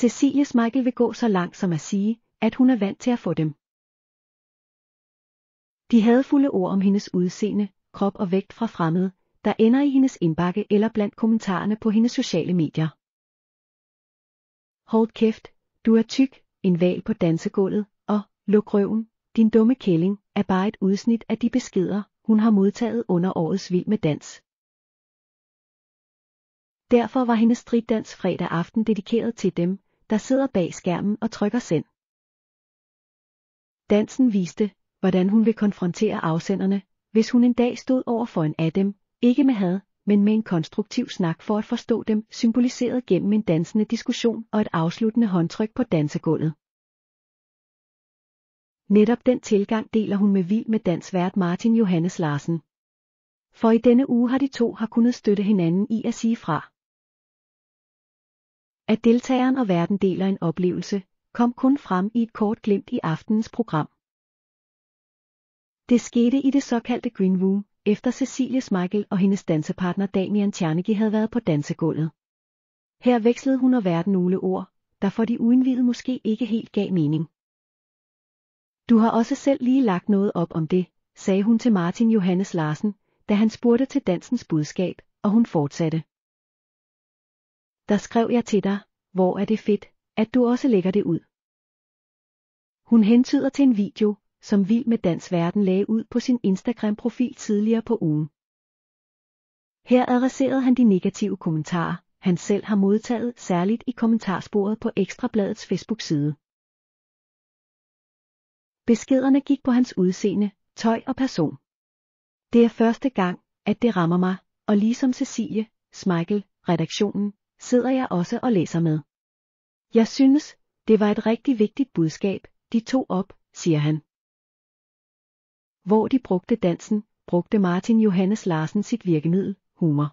Cecilie Michael vil gå så langt som at sige, at hun er vant til at få dem. De havde fulde ord om hendes udseende, krop og vægt fra fremmede, der ender i hendes indbakke eller blandt kommentarerne på hendes sociale medier. Hold kæft, du er tyk, en val på dansegulvet, og luk røven, din dumme kælling, er bare et udsnit af de beskeder, hun har modtaget under årets Vild med Dans. Derfor var hendes stridtdans fredag aften dedikeret til dem, der sidder bag skærmen og trykker send. Dansen viste, hvordan hun vil konfrontere afsenderne, hvis hun en dag stod over for en af dem, ikke med had, men med en konstruktiv snak for at forstå dem, symboliseret gennem en dansende diskussion og et afsluttende håndtryk på dansegulvet. Netop den tilgang deler hun med vild med dansvært Martin Johannes Larsen. For i denne uge har de to har kunnet støtte hinanden i at sige fra. At deltageren og verden deler en oplevelse, kom kun frem i et kort glimt i aftenens program. Det skete i det såkaldte Green Room, efter Cecilie Smeichel og hendes dansepartner Damian Tjernicke havde været på dansegulvet. Her vekslede hun og verden nogle ord, der for de uindvidede måske ikke helt gav mening. Du har også selv lige lagt noget op om det, sagde hun til Martin Johannes Larsen, da han spurgte til dansens budskab, og hun fortsatte. Der skrev jeg til dig, hvor er det fedt, at du også lægger det ud. Hun hentyder til en video, som Vild med Dans Verden lagde ud på sin Instagram-profil tidligere på ugen. Her adresserede han de negative kommentarer, han selv har modtaget særligt i kommentarsporet på Ekstrabladets Facebook-side. Beskederne gik på hans udseende, tøj og person. Det er første gang, at det rammer mig, og ligesom Cecilie, Smeichel, redaktionen, sidder jeg også og læser med. Jeg synes, det var et rigtig vigtigt budskab, de tog op, siger han. Hvor de brugte dansen, brugte Martin Johannes Larsen sit virkemiddel, humor.